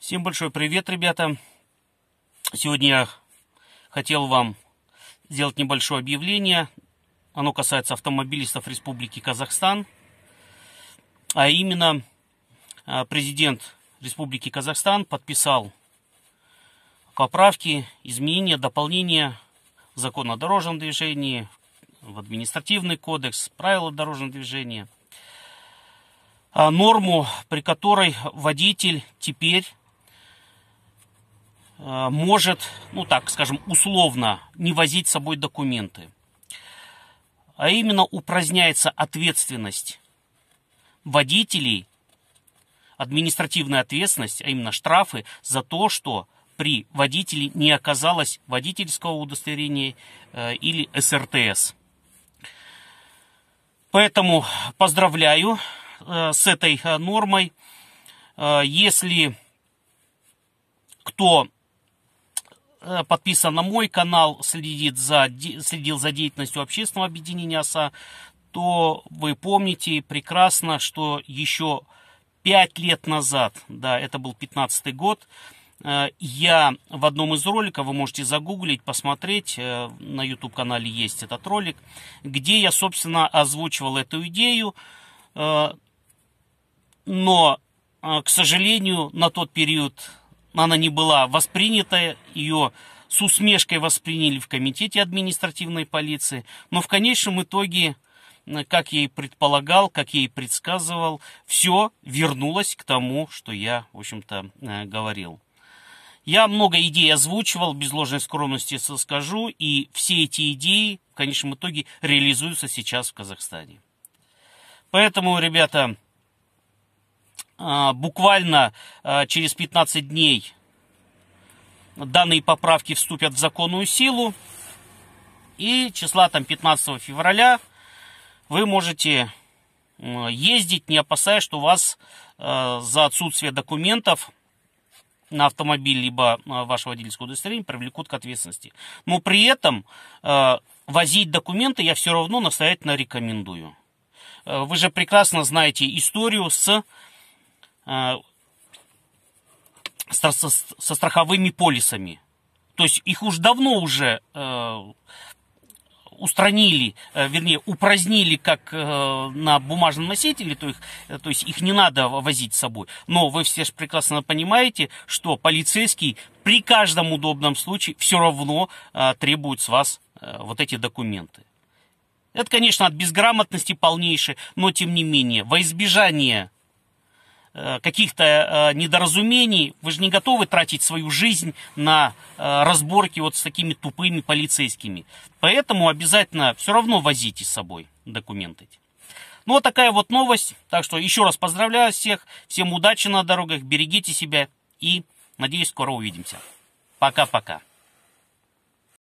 Всем большой привет, ребята. Сегодня я хотел вам сделать небольшое объявление. Оно касается автомобилистов Республики Казахстан. А именно, а, президент Республики Казахстан подписал поправки, изменения, дополнения в закон о дорожном движении, в административный кодекс, правила дорожного движения. А, норму, при которой водитель теперь а, может, ну так скажем, условно не возить с собой документы. А именно упраздняется ответственность водителей, административная ответственность, а именно штрафы за то, что при водителе не оказалось водительского удостоверения э, или СРТС. Поэтому поздравляю э, с этой э, нормой. Если кто Э, подписан на мой канал, следит за, следил за деятельностью общественного объединения ОСА, то вы помните прекрасно, что еще 5 лет назад, да, это был 15 год, э, я в одном из роликов, вы можете загуглить, посмотреть, э, на YouTube-канале есть этот ролик, где я, собственно, озвучивал эту идею, но, к сожалению, на тот период она не была воспринята, ее с усмешкой восприняли в комитете административной полиции, но в конечном итоге, как я и предполагал, как я и предсказывал, все вернулось к тому, что я, в общем-то, э, говорил. Я много идей озвучивал, без ложной скромности скажу, и все эти идеи в конечном итоге реализуются сейчас в Казахстане. Поэтому, ребята, а, буквально а, через 15 дней данные поправки вступят в законную силу. И числа там 15 февраля вы можете ездить, не опасаясь, что вас а, за отсутствие документов на автомобиль, либо ваше водительское удостоверение привлекут к ответственности. Но при этом возить документы я все равно настоятельно рекомендую. Э, вы же прекрасно знаете историю с Э, со страховыми полисами. То есть их уж давно уже э, устранили, э, вернее, упразднили как на бумажном носителе, то, их, то есть их не надо возить с собой. Но вы все же прекрасно понимаете, что полицейский при каждом удобном случае все равно требует с вас вот эти документы. Это, конечно, от безграмотности полнейшей, но тем не менее, во избежание Э, каких-то э, недоразумений, вы же не готовы тратить свою жизнь на э, разборки вот с такими тупыми полицейскими. Поэтому обязательно все равно возите с собой документы. Ну вот такая вот новость. Так что еще раз поздравляю всех. Всем удачи на дорогах, берегите себя и надеюсь скоро увидимся. Пока-пока.